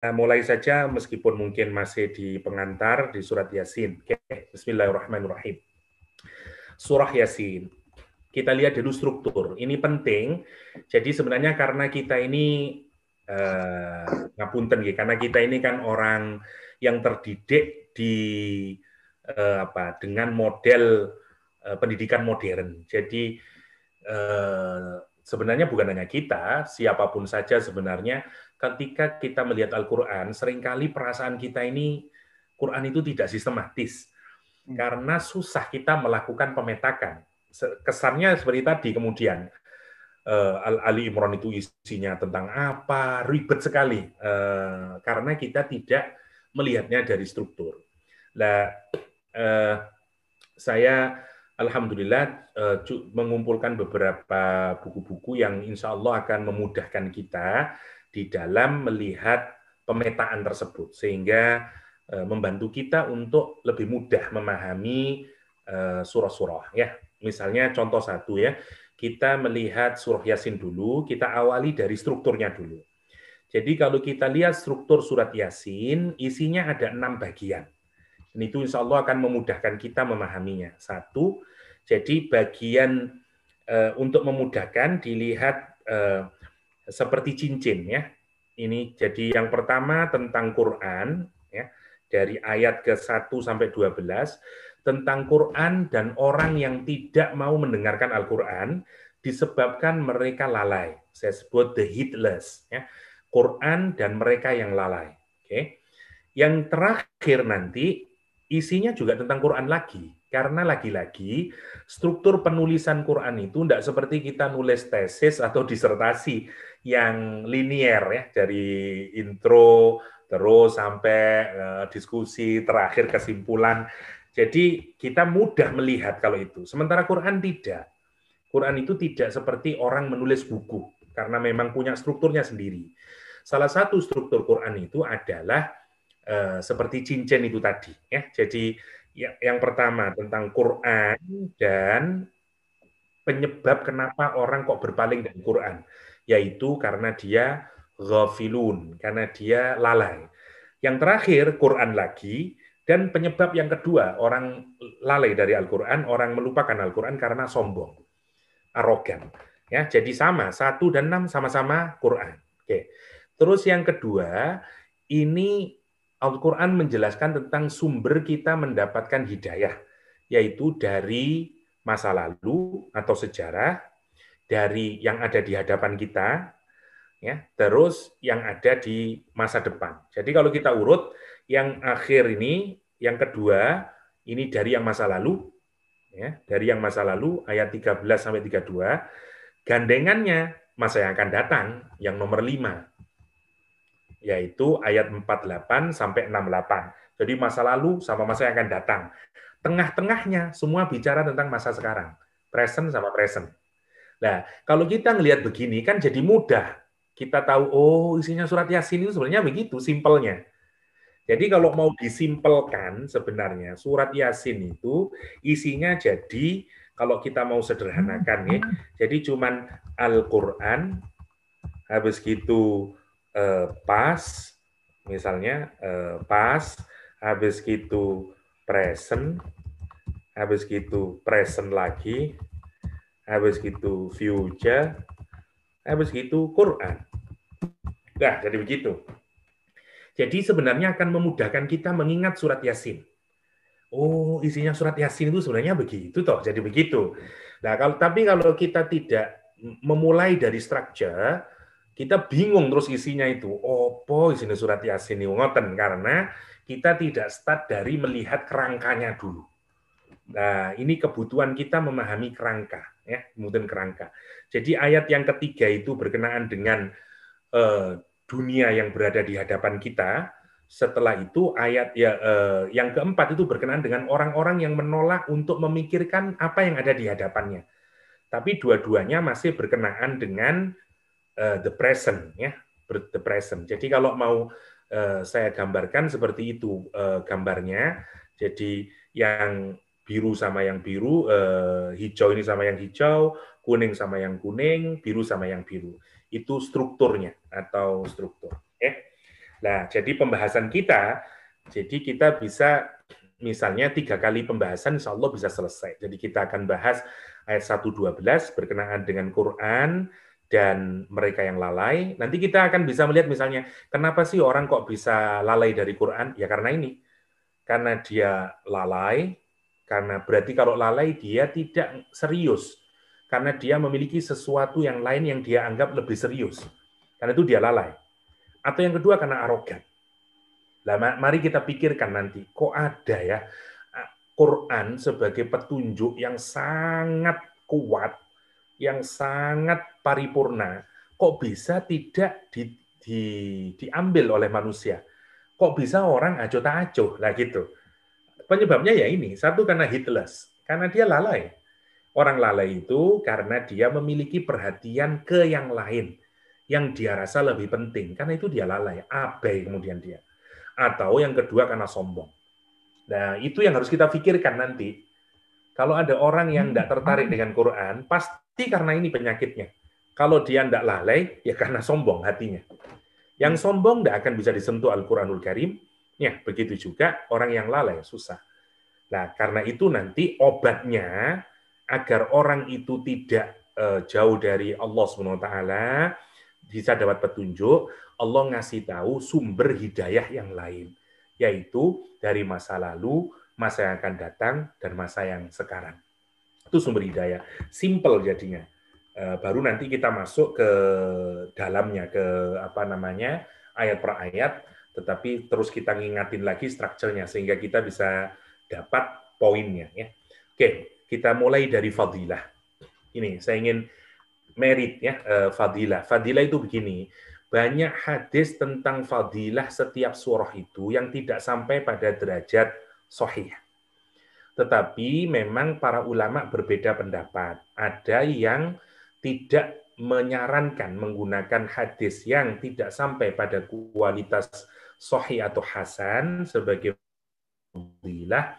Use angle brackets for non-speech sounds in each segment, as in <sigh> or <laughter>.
Nah, mulai saja meskipun mungkin masih di pengantar di surat Yasin. Oke, okay. Bismillahirrahmanirrahim. Surah Yasin. Kita lihat dulu struktur. Ini penting. Jadi sebenarnya karena kita ini eh, ngapunten ya, karena kita ini kan orang yang terdidik di eh, apa dengan model eh, pendidikan modern. Jadi eh, sebenarnya bukan hanya kita, siapapun saja sebenarnya ketika kita melihat Al-Quran, seringkali perasaan kita ini, Quran itu tidak sistematis. Hmm. Karena susah kita melakukan pemetakan. Kesannya seperti tadi kemudian, uh, Ali Imran itu isinya tentang apa, ribet sekali. Eh, karena kita tidak melihatnya dari struktur. Nah, saya Alhamdulillah mengumpulkan beberapa buku-buku yang insya Allah akan memudahkan kita di dalam melihat pemetaan tersebut sehingga e, membantu kita untuk lebih mudah memahami e, surah-surah ya. Misalnya contoh satu ya, kita melihat surah Yasin dulu, kita awali dari strukturnya dulu. Jadi kalau kita lihat struktur surat Yasin, isinya ada enam bagian. Dan itu insya Allah akan memudahkan kita memahaminya. Satu, jadi bagian e, untuk memudahkan dilihat e, seperti cincin ya. Ini jadi yang pertama tentang Quran ya dari ayat ke-1 sampai 12 tentang Quran dan orang yang tidak mau mendengarkan Al-Qur'an disebabkan mereka lalai. Saya sebut the heedless ya. Quran dan mereka yang lalai. Oke. Okay. Yang terakhir nanti isinya juga tentang Quran lagi karena lagi-lagi struktur penulisan Quran itu tidak seperti kita nulis tesis atau disertasi yang linier ya dari intro terus sampai uh, diskusi terakhir kesimpulan. Jadi kita mudah melihat kalau itu. Sementara Quran tidak. Quran itu tidak seperti orang menulis buku karena memang punya strukturnya sendiri. Salah satu struktur Quran itu adalah uh, seperti cincin itu tadi ya. Jadi Ya, yang pertama tentang Quran dan penyebab kenapa orang kok berpaling dari Quran, yaitu karena dia ghafilun, karena dia lalai. Yang terakhir Quran lagi dan penyebab yang kedua orang lalai dari Al-Qur'an, orang melupakan Al-Qur'an karena sombong, arogan. Ya, jadi sama, satu dan enam sama-sama Quran. Oke. Terus yang kedua, ini Al-Quran menjelaskan tentang sumber kita mendapatkan hidayah, yaitu dari masa lalu atau sejarah, dari yang ada di hadapan kita, ya, terus yang ada di masa depan. Jadi kalau kita urut, yang akhir ini, yang kedua, ini dari yang masa lalu, ya, dari yang masa lalu, ayat 13 sampai 32, gandengannya masa yang akan datang, yang nomor 5, yaitu ayat 48 sampai 68. Jadi masa lalu sama masa yang akan datang. Tengah-tengahnya semua bicara tentang masa sekarang, present sama present. Nah, kalau kita ngelihat begini kan jadi mudah. Kita tahu oh isinya surat Yasin itu sebenarnya begitu simpelnya. Jadi kalau mau disimpelkan sebenarnya surat Yasin itu isinya jadi kalau kita mau sederhanakan ya, jadi cuman Al-Qur'an habis gitu eh, pas misalnya eh, pas habis gitu present habis gitu present lagi habis gitu future habis gitu Quran nah jadi begitu jadi sebenarnya akan memudahkan kita mengingat surat Yasin oh isinya surat Yasin itu sebenarnya begitu toh jadi begitu nah kalau tapi kalau kita tidak memulai dari structure kita bingung terus isinya itu opo isinya surat yasin ngoten karena kita tidak start dari melihat kerangkanya dulu nah ini kebutuhan kita memahami kerangka ya kemudian kerangka jadi ayat yang ketiga itu berkenaan dengan eh, dunia yang berada di hadapan kita setelah itu ayat ya eh, yang keempat itu berkenaan dengan orang-orang yang menolak untuk memikirkan apa yang ada di hadapannya tapi dua-duanya masih berkenaan dengan Eh, the present ya the present. Jadi kalau mau uh, saya gambarkan seperti itu uh, gambarnya. Jadi yang biru sama yang biru, uh, hijau ini sama yang hijau, kuning sama yang kuning, biru sama yang biru. Itu strukturnya atau struktur. ya Nah, jadi pembahasan kita, jadi kita bisa misalnya tiga kali pembahasan, insya Allah bisa selesai. Jadi kita akan bahas ayat 1.12 berkenaan dengan Quran, dan mereka yang lalai. Nanti kita akan bisa melihat misalnya, kenapa sih orang kok bisa lalai dari Quran? Ya karena ini. Karena dia lalai, karena berarti kalau lalai dia tidak serius. Karena dia memiliki sesuatu yang lain yang dia anggap lebih serius. Karena itu dia lalai. Atau yang kedua karena arogan. Nah, mari kita pikirkan nanti, kok ada ya Quran sebagai petunjuk yang sangat kuat yang sangat paripurna kok bisa tidak di, di, diambil oleh manusia? Kok bisa orang ajo tak acuh lah gitu? Penyebabnya ya ini, satu karena hitless, karena dia lalai. Orang lalai itu karena dia memiliki perhatian ke yang lain, yang dia rasa lebih penting, karena itu dia lalai, abai kemudian dia. Atau yang kedua karena sombong. Nah itu yang harus kita pikirkan nanti, kalau ada orang yang tidak hmm. tertarik hmm. dengan Quran, pasti karena ini penyakitnya. Kalau dia tidak lalai, ya karena sombong hatinya. Yang hmm. sombong tidak akan bisa disentuh Al-Quranul Karim, ya begitu juga orang yang lalai, susah. Nah, karena itu nanti obatnya agar orang itu tidak uh, jauh dari Allah Subhanahu wa taala bisa dapat petunjuk, Allah ngasih tahu sumber hidayah yang lain, yaitu dari masa lalu, masa yang akan datang, dan masa yang sekarang. Itu sumber hidayah. Simple jadinya. E, baru nanti kita masuk ke dalamnya, ke apa namanya, ayat per ayat, tetapi terus kita ngingatin lagi strukturnya, sehingga kita bisa dapat poinnya. Ya. Oke, kita mulai dari fadilah. Ini, saya ingin merit ya, e, fadilah. Fadilah itu begini, banyak hadis tentang fadilah setiap surah itu yang tidak sampai pada derajat sohih. Tetapi memang para ulama berbeda pendapat. Ada yang tidak menyarankan menggunakan hadis yang tidak sampai pada kualitas sohi atau hasan sebagai fadilah,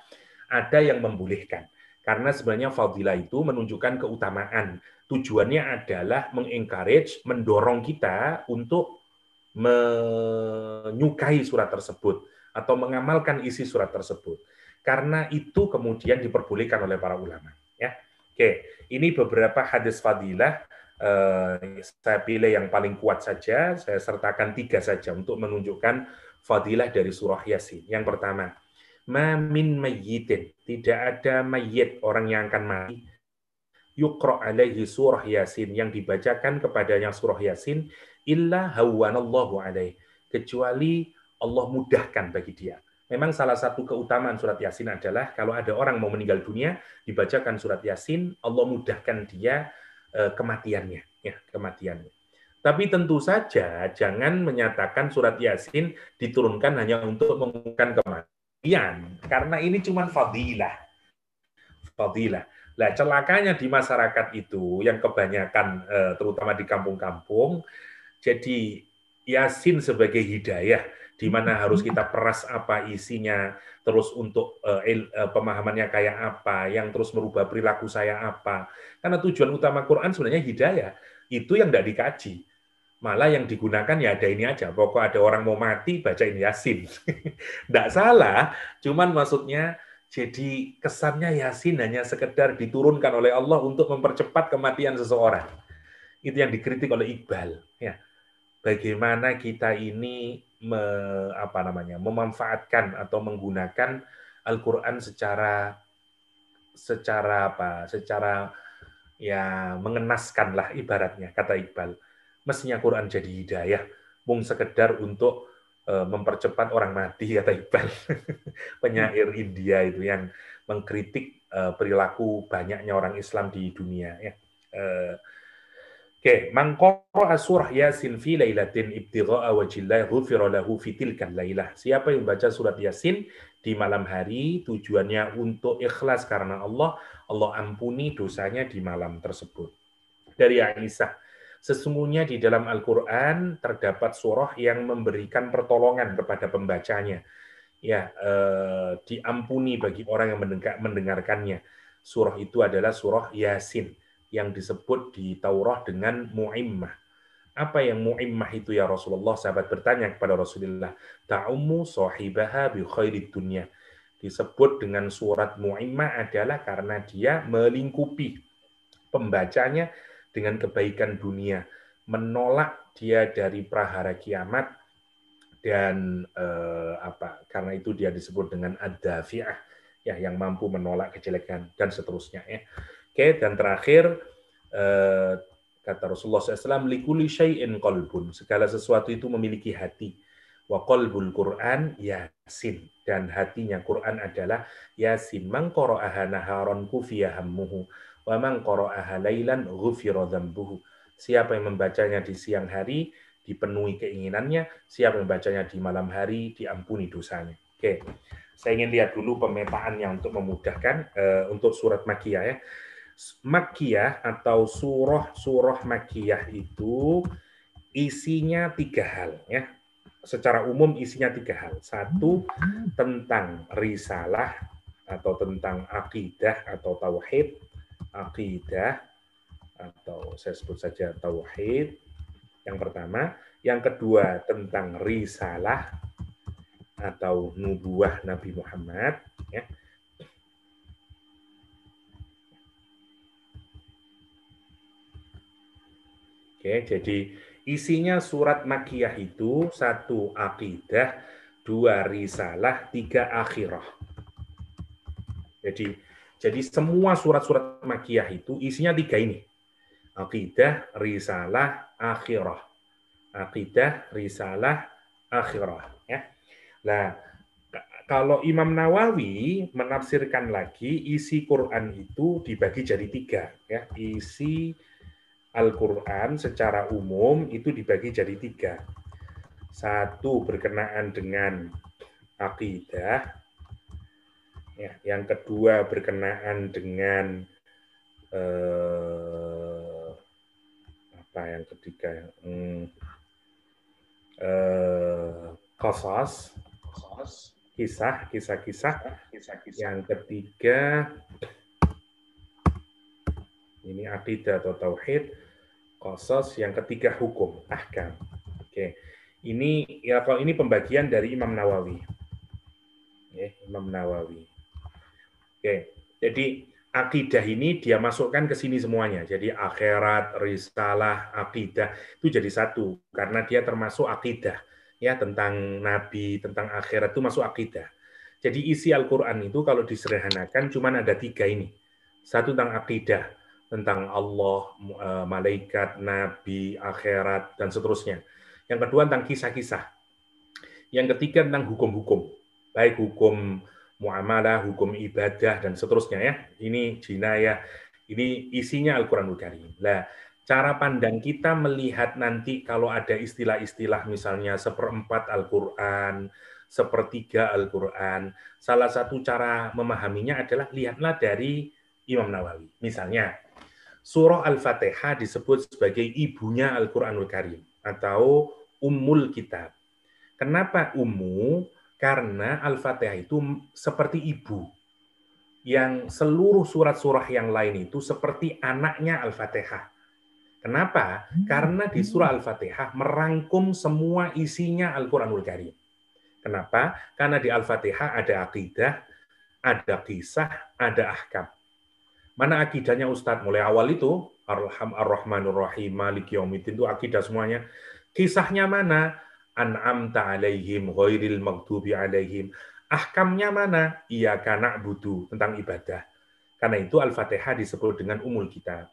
ada yang membolehkan. Karena sebenarnya fadilah itu menunjukkan keutamaan. Tujuannya adalah mengencourage, mendorong kita untuk menyukai surat tersebut atau mengamalkan isi surat tersebut. Karena itu kemudian diperbolehkan oleh para ulama. Ya, oke. Ini beberapa hadis fadilah. Eh, saya pilih yang paling kuat saja. Saya sertakan tiga saja untuk menunjukkan fadilah dari surah Yasin. Yang pertama, mamin mayyitin. Tidak ada mayit orang yang akan mati. Yukro alaihi surah Yasin yang dibacakan kepadanya surah Yasin illa hawanallahu alaihi kecuali Allah mudahkan bagi dia. Memang salah satu keutamaan surat Yasin adalah kalau ada orang mau meninggal dunia, dibacakan surat Yasin, Allah mudahkan dia eh, kematiannya, ya, kematiannya. Tapi tentu saja jangan menyatakan surat Yasin diturunkan hanya untuk mengumumkan kematian, karena ini cuma fadilah. Fadilah. Lah celakanya di masyarakat itu yang kebanyakan eh, terutama di kampung-kampung, jadi Yasin sebagai hidayah di mana harus kita peras apa isinya, terus untuk uh, uh, pemahamannya kayak apa, yang terus merubah perilaku saya apa. Karena tujuan utama Quran sebenarnya hidayah, itu yang tidak dikaji. Malah yang digunakan ya ada ini aja, pokok ada orang mau mati baca ini Yasin. Tidak <laughs> salah, cuman maksudnya jadi kesannya Yasin hanya sekedar diturunkan oleh Allah untuk mempercepat kematian seseorang. Itu yang dikritik oleh Iqbal. Ya. Bagaimana kita ini me, apa namanya memanfaatkan atau menggunakan Al-Qur'an secara secara apa? secara ya mengenaskan lah ibaratnya kata Iqbal. Mestinya Quran jadi hidayah, mung sekedar untuk e, mempercepat orang mati kata Iqbal. <laughs> Penyair India itu yang mengkritik e, perilaku banyaknya orang Islam di dunia ya. e, Oke, okay. man surah Yasin fi lailatin ibtigha'a wajillahi ghufira lahu fi tilkal lailah. Siapa yang baca surat Yasin di malam hari tujuannya untuk ikhlas karena Allah, Allah ampuni dosanya di malam tersebut. Dari Aisyah, sesungguhnya di dalam Al-Qur'an terdapat surah yang memberikan pertolongan kepada pembacanya. Ya, eh, diampuni bagi orang yang mendengarkannya. Surah itu adalah surah Yasin yang disebut di Taurat dengan mu'immah. Apa yang mu'immah itu ya Rasulullah? Sahabat bertanya kepada Rasulullah, ta'ummu sahibaha bi khairid dunya. Disebut dengan surat mu'immah adalah karena dia melingkupi pembacanya dengan kebaikan dunia, menolak dia dari prahara kiamat dan eh, apa karena itu dia disebut dengan ad ya yang mampu menolak kejelekan dan seterusnya ya. Oke, dan terakhir eh, kata Rasulullah SAW, likuli syai'in qalbun. Segala sesuatu itu memiliki hati. Wa qalbul Qur'an yasin. Dan hatinya Qur'an adalah yasin. Man qara'aha naharan kufiyahammuhu. Wa man qara'aha laylan ghufira dhambuhu. Siapa yang membacanya di siang hari, dipenuhi keinginannya. Siapa yang membacanya di malam hari, diampuni dosanya. Oke, saya ingin lihat dulu pemetaannya untuk memudahkan uh, untuk surat Makiyah ya. Makkiyah atau surah-surah Makkiyah itu isinya tiga hal ya. Secara umum isinya tiga hal. Satu tentang risalah atau tentang akidah atau tauhid, akidah atau saya sebut saja tauhid yang pertama, yang kedua tentang risalah atau nubuah Nabi Muhammad ya. Oke, jadi isinya surat makiyah itu satu akidah, dua risalah, tiga akhirah. Jadi jadi semua surat-surat makiyah itu isinya tiga ini. Akidah, risalah, akhirah. Akidah, risalah, akhirah. Ya. Nah, kalau Imam Nawawi menafsirkan lagi isi Quran itu dibagi jadi tiga, ya isi Al-Quran secara umum itu dibagi jadi tiga. Satu berkenaan dengan akidah, ya, yang kedua berkenaan dengan eh, apa yang ketiga hmm, eh, kosos, kisah, kisah-kisah, yang ketiga ini akidah atau tauhid, kosos yang ketiga hukum, ahkam. Oke. Ini ya kalau ini pembagian dari Imam Nawawi. Ya, Imam Nawawi. Oke. Jadi akidah ini dia masukkan ke sini semuanya. Jadi akhirat, risalah, akidah itu jadi satu karena dia termasuk akidah ya tentang nabi, tentang akhirat itu masuk akidah. Jadi isi Al-Qur'an itu kalau disederhanakan cuman ada tiga ini. Satu tentang akidah, tentang Allah, e, malaikat, nabi, akhirat, dan seterusnya. Yang kedua tentang kisah-kisah. Yang ketiga tentang hukum-hukum, baik hukum muamalah, hukum ibadah, dan seterusnya ya. Ini jinayah, ini isinya al quran Karim. Nah, cara pandang kita melihat nanti kalau ada istilah-istilah misalnya seperempat Al-Quran, sepertiga Al-Quran, salah satu cara memahaminya adalah lihatlah dari Imam Nawawi. Misalnya, Surah Al-Fatihah disebut sebagai ibunya Al-Quranul Karim atau Ummul Kitab. Kenapa Ummu? Karena Al-Fatihah itu seperti ibu. Yang seluruh surat-surah yang lain itu seperti anaknya Al-Fatihah. Kenapa? Hmm. Karena di surah Al-Fatihah merangkum semua isinya Al-Quranul Karim. Kenapa? Karena di Al-Fatihah ada akidah, ada kisah, ada ahkam. Mana akidahnya Ustadz? Mulai awal itu, Arham Ar-Rahmanur Rahim, Malik Yaumiddin itu akidah semuanya. Kisahnya mana? An'amta alaihim, ghairil maghdubi alaihim. Ahkamnya mana? Iya kanak budu, tentang ibadah. Karena itu Al-Fatihah disebut dengan umul kita.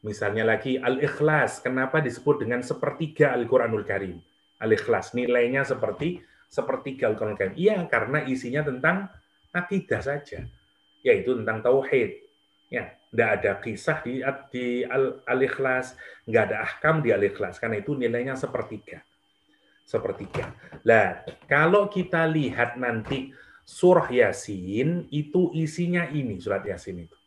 Misalnya lagi Al-Ikhlas, kenapa disebut dengan sepertiga Al-Quranul Karim? Al-Ikhlas, nilainya seperti sepertiga Al-Quranul Karim. Iya, karena isinya tentang akidah saja, yaitu tentang tauhid, Ya, nggak ada kisah di, di Al-Ikhlas, nggak ada ahkam di Al-Ikhlas, karena itu nilainya sepertiga. Sepertiga. Nah, kalau kita lihat nanti surah Yasin, itu isinya ini, surat Yasin itu.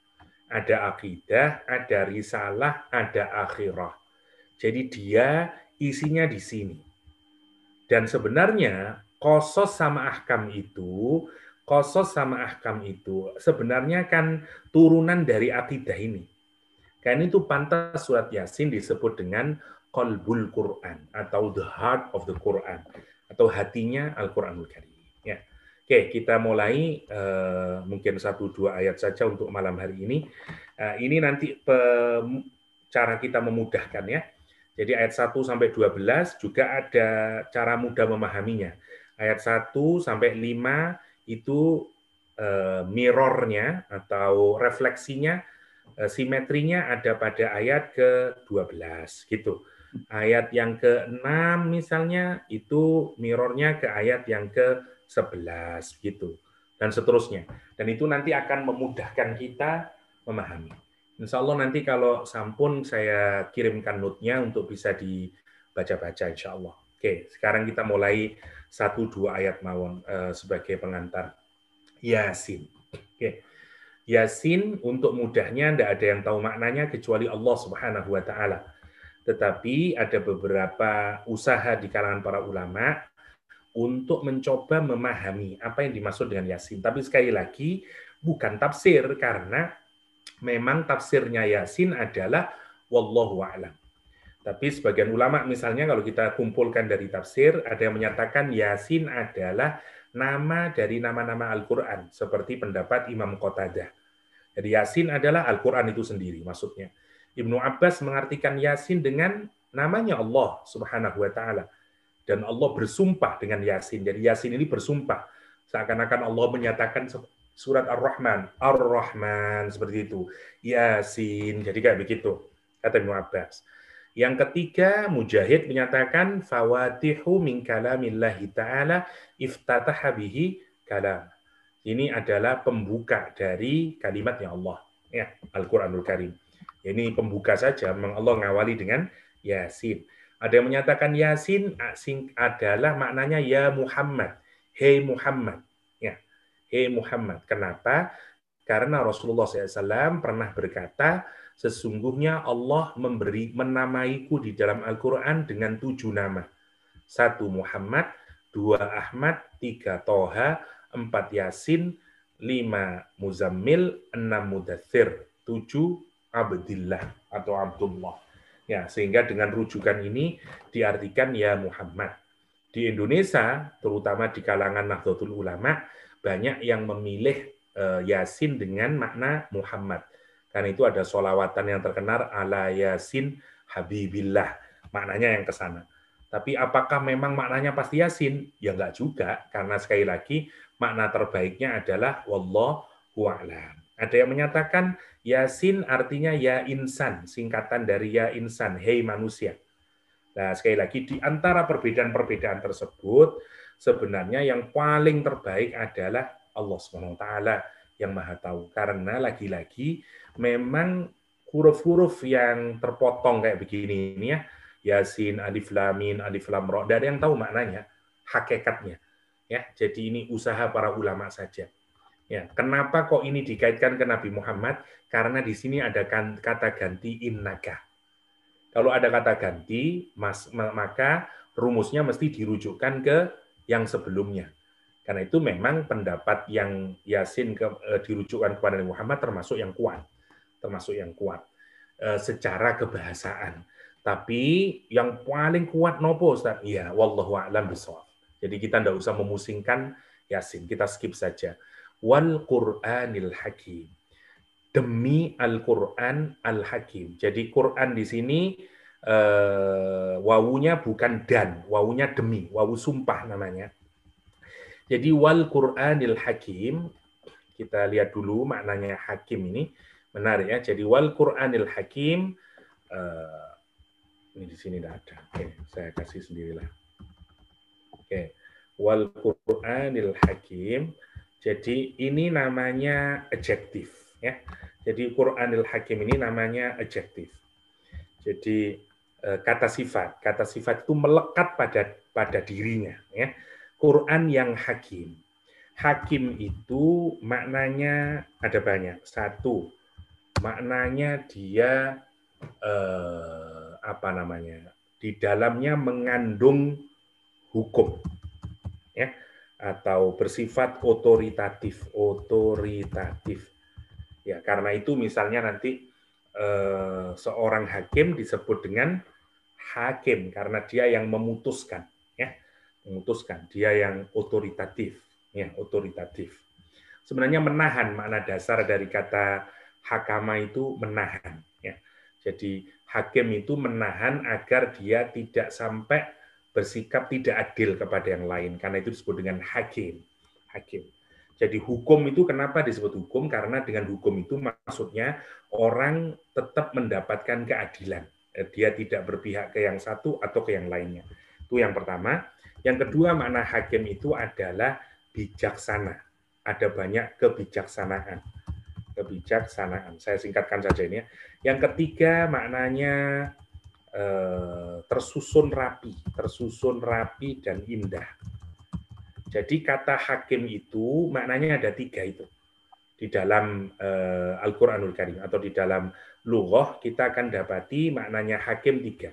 Ada akidah, ada risalah, ada akhirah. Jadi dia isinya di sini. Dan sebenarnya, kosos sama ahkam itu kosos sama ahkam itu sebenarnya kan turunan dari akidah ini. Kan itu pantas surat Yasin disebut dengan kolbul Quran atau the heart of the Quran atau hatinya Al-Quranul Karim. Ya. Oke, kita mulai uh, mungkin satu dua ayat saja untuk malam hari ini. Uh, ini nanti cara kita memudahkan ya. Jadi ayat 1 sampai 12 juga ada cara mudah memahaminya. Ayat 1 sampai 5 itu eh, mirrornya atau refleksinya eh, simetrinya ada pada ayat ke-12 gitu. Ayat yang ke-6 misalnya itu mirrornya ke ayat yang ke-11 gitu dan seterusnya. Dan itu nanti akan memudahkan kita memahami. Insya Allah nanti kalau sampun saya kirimkan note-nya untuk bisa dibaca-baca insya Allah. Oke, sekarang kita mulai satu dua ayat mawon uh, sebagai pengantar. Yasin. Oke. Yasin untuk mudahnya tidak ada yang tahu maknanya kecuali Allah Subhanahu wa taala. Tetapi ada beberapa usaha di kalangan para ulama untuk mencoba memahami apa yang dimaksud dengan Yasin. Tapi sekali lagi bukan tafsir karena memang tafsirnya Yasin adalah wallahu a'lam. Tapi sebagian ulama misalnya kalau kita kumpulkan dari tafsir, ada yang menyatakan Yasin adalah nama dari nama-nama Al-Quran, seperti pendapat Imam Qatadah. Jadi Yasin adalah Al-Quran itu sendiri maksudnya. Ibnu Abbas mengartikan Yasin dengan namanya Allah subhanahu wa ta'ala. Dan Allah bersumpah dengan Yasin. Jadi Yasin ini bersumpah. Seakan-akan Allah menyatakan surat Ar-Rahman, Ar-Rahman seperti itu. Yasin, jadi kayak begitu kata Ibnu Abbas. Yang ketiga, Mujahid menyatakan fawatihu min kalamillahi ta'ala iftataha bihi kalam. Ini adalah pembuka dari kalimatnya Allah. Ya, Al-Quranul Karim. Ini pembuka saja, memang Allah ngawali dengan Yasin. Ada yang menyatakan Yasin adalah maknanya ya Muhammad. Hei Muhammad. Ya. Hei Muhammad. Kenapa? Karena Rasulullah SAW pernah berkata, Sesungguhnya Allah memberi menamaiku di dalam Al-Quran dengan tujuh nama. Satu Muhammad, dua Ahmad, tiga Toha, empat Yasin, lima Muzammil, enam Mudathir, tujuh Abdillah atau Abdullah. Ya, sehingga dengan rujukan ini diartikan ya Muhammad. Di Indonesia, terutama di kalangan Nahdlatul Ulama, banyak yang memilih eh, Yasin dengan makna Muhammad dan itu ada solawatan yang terkenal ala Yasin Habibillah. Maknanya yang ke sana. Tapi apakah memang maknanya pasti Yasin? Ya enggak juga, karena sekali lagi makna terbaiknya adalah Wallahu a'lam. Ada yang menyatakan Yasin artinya ya insan, singkatan dari ya insan, hei manusia. Nah, sekali lagi di antara perbedaan-perbedaan tersebut sebenarnya yang paling terbaik adalah Allah Subhanahu taala yang maha tahu. Karena lagi-lagi memang huruf-huruf yang terpotong kayak begini ini ya, Yasin, Alif Lamin, Alif Lam Ro, ada yang tahu maknanya, hakikatnya. Ya, jadi ini usaha para ulama saja. Ya, kenapa kok ini dikaitkan ke Nabi Muhammad? Karena di sini ada kan, kata ganti innaka. Kalau ada kata ganti, mas, maka rumusnya mesti dirujukkan ke yang sebelumnya. Karena itu memang pendapat yang Yasin ke, eh, dirujukkan kepada Nabi Muhammad termasuk yang kuat, termasuk yang kuat eh, secara kebahasaan. Tapi yang paling kuat nopo Ustaz? Ya, wallahu a'lam bishawab. Jadi kita tidak usah memusingkan Yasin, kita skip saja. Wal Qur'anil Hakim. Demi Al-Qur'an Al-Hakim. Jadi Qur'an di sini eh, wawunya bukan dan, wawunya demi, wawu sumpah namanya. Jadi wal Qur'anil Hakim, kita lihat dulu maknanya hakim ini menarik ya. Jadi wal Qur'anil Hakim uh, ini di sini tidak ada. Oke, saya kasih sendirilah. Oke. Wal Qur'anil Hakim. Jadi ini namanya adjektif ya. Jadi Qur'anil Hakim ini namanya adjektif. Jadi eh, kata sifat, kata sifat itu melekat pada pada dirinya ya Quran yang hakim. Hakim itu maknanya ada banyak. Satu, maknanya dia eh, apa namanya? Di dalamnya mengandung hukum. Ya, atau bersifat otoritatif, otoritatif. Ya, karena itu misalnya nanti eh, seorang hakim disebut dengan hakim karena dia yang memutuskan memutuskan, dia yang otoritatif, ya otoritatif. Sebenarnya menahan makna dasar dari kata hakama itu menahan, ya. Jadi hakim itu menahan agar dia tidak sampai bersikap tidak adil kepada yang lain karena itu disebut dengan hakim, hakim. Jadi hukum itu kenapa disebut hukum? Karena dengan hukum itu maksudnya orang tetap mendapatkan keadilan. Eh, dia tidak berpihak ke yang satu atau ke yang lainnya. Itu yang pertama. Yang kedua, makna hakim itu adalah bijaksana. Ada banyak kebijaksanaan. Kebijaksanaan. Saya singkatkan saja ini ya. Yang ketiga, maknanya eh, tersusun rapi. Tersusun rapi dan indah. Jadi kata hakim itu maknanya ada tiga itu. Di dalam eh, Al-Quranul Karim atau di dalam Lughoh kita akan dapati maknanya hakim tiga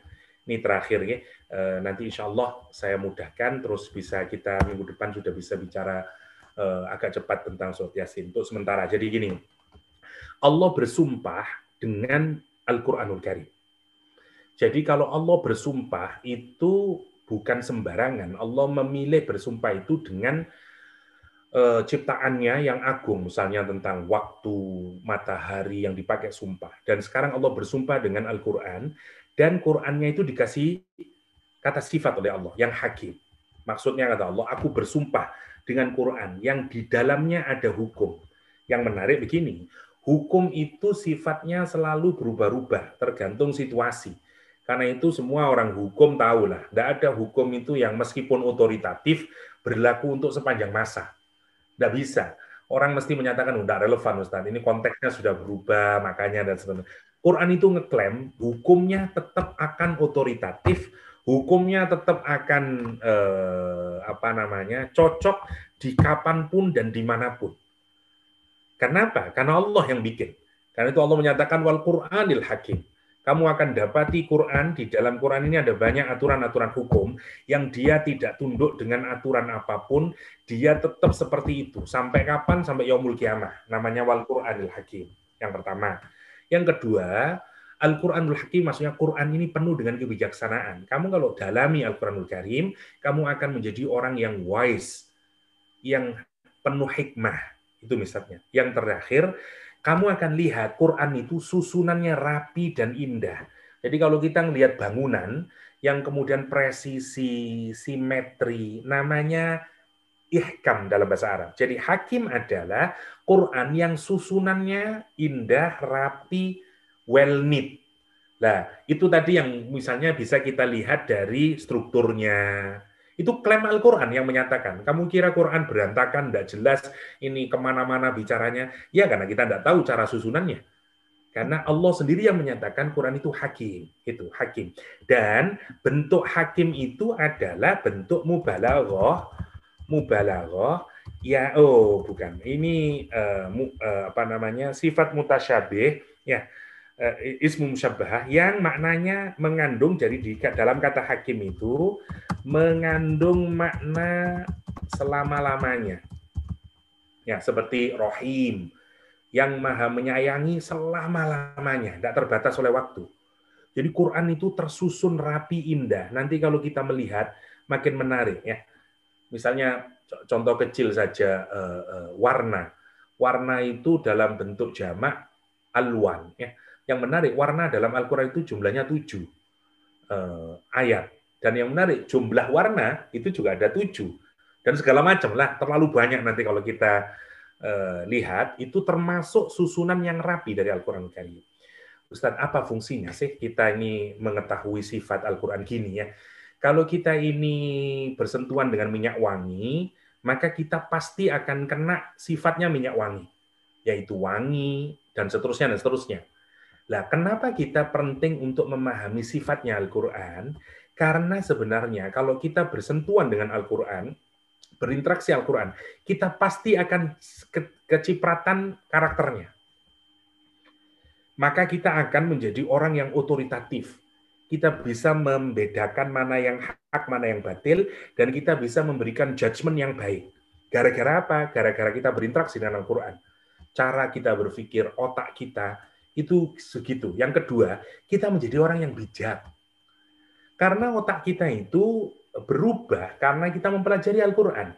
ini terakhir ya. Eh, nanti insya Allah saya mudahkan, terus bisa kita minggu depan sudah bisa bicara eh, agak cepat tentang surat Yasin untuk sementara. Jadi gini, Allah bersumpah dengan Al-Quranul Karim. Jadi kalau Allah bersumpah itu bukan sembarangan. Allah memilih bersumpah itu dengan eh, ciptaannya yang agung, misalnya tentang waktu, matahari yang dipakai sumpah. Dan sekarang Allah bersumpah dengan Al-Quran dan Qurannya itu dikasih kata sifat oleh Allah yang hakim. Maksudnya kata Allah, aku bersumpah dengan Quran yang di dalamnya ada hukum. Yang menarik begini, hukum itu sifatnya selalu berubah-ubah tergantung situasi. Karena itu semua orang hukum tahu lah, tidak ada hukum itu yang meskipun otoritatif berlaku untuk sepanjang masa. Tidak bisa. Orang mesti menyatakan, tidak oh, relevan Ustaz, ini konteksnya sudah berubah, makanya dan sebagainya. Quran itu ngeklaim hukumnya tetap akan otoritatif, hukumnya tetap akan eh, apa namanya cocok di kapanpun dan dimanapun. Kenapa? Karena Allah yang bikin. Karena itu Allah menyatakan wal Quranil Hakim. Kamu akan dapati Quran di dalam Quran ini ada banyak aturan-aturan hukum yang dia tidak tunduk dengan aturan apapun, dia tetap seperti itu sampai kapan sampai yaumul kiamah. Namanya wal Quranil Hakim. Yang pertama. Yang kedua, Al-Quranul Hakim maksudnya Quran ini penuh dengan kebijaksanaan. Kamu kalau dalami Al-Quranul Karim, kamu akan menjadi orang yang wise, yang penuh hikmah. Itu misalnya. Yang terakhir, kamu akan lihat Quran itu susunannya rapi dan indah. Jadi kalau kita melihat bangunan yang kemudian presisi, simetri, namanya ihkam dalam bahasa Arab. Jadi hakim adalah Quran yang susunannya indah, rapi, well knit. Nah, itu tadi yang misalnya bisa kita lihat dari strukturnya. Itu klaim Al-Quran yang menyatakan, kamu kira Quran berantakan, tidak jelas, ini kemana-mana bicaranya. Ya, karena kita tidak tahu cara susunannya. Karena Allah sendiri yang menyatakan Quran itu hakim, itu hakim. Dan bentuk hakim itu adalah bentuk mubalaghah mubalaghah ya oh bukan ini uh, mu, uh, apa namanya sifat mutasyabih ya uh, ismu musyabbah yang maknanya mengandung jadi di dalam kata hakim itu mengandung makna selama-lamanya ya seperti rohim yang maha menyayangi selama-lamanya tidak terbatas oleh waktu jadi Quran itu tersusun rapi indah nanti kalau kita melihat makin menarik ya Misalnya contoh kecil saja eh, eh, warna. Warna itu dalam bentuk jamak aluan Ya. Yang menarik warna dalam Al-Quran itu jumlahnya tujuh eh, ayat. Dan yang menarik jumlah warna itu juga ada tujuh dan segala macam lah terlalu banyak nanti kalau kita eh, lihat itu termasuk susunan yang rapi dari Al-Quran Karim. Ustadz, apa fungsinya sih kita ini mengetahui sifat Al-Quran gini ya? Kalau kita ini bersentuhan dengan minyak wangi, maka kita pasti akan kena sifatnya minyak wangi, yaitu wangi dan seterusnya dan seterusnya. Lah, kenapa kita penting untuk memahami sifatnya Al-Qur'an? Karena sebenarnya kalau kita bersentuhan dengan Al-Qur'an, berinteraksi Al-Qur'an, kita pasti akan ke kecipratan karakternya. Maka kita akan menjadi orang yang otoritatif, kita bisa membedakan mana yang hak, mana yang batil, dan kita bisa memberikan judgement yang baik. Gara-gara apa? Gara-gara kita berinteraksi dengan Al-Quran. Cara kita berpikir, otak kita, itu segitu. Yang kedua, kita menjadi orang yang bijak. Karena otak kita itu berubah karena kita mempelajari Al-Quran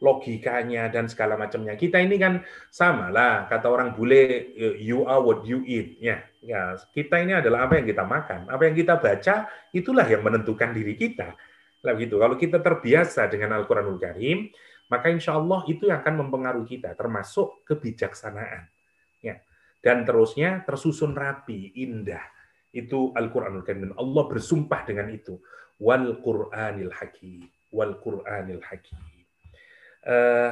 logikanya dan segala macamnya. Kita ini kan sama lah, kata orang bule, eh, you are what you eat. Ya, ya, kita ini adalah apa yang kita makan, apa yang kita baca, itulah yang menentukan diri kita. Lah gitu. Kalau kita terbiasa dengan Al-Quranul Karim, maka insya Allah itu yang akan mempengaruhi kita, termasuk kebijaksanaan. Ya. Dan terusnya tersusun rapi, indah. Itu Al-Quranul Karim. Allah bersumpah dengan itu. Wal Qur'anil Hakim. Wal Qur'anil Hakim. Eh,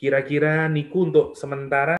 kira-kira Niku untuk sementara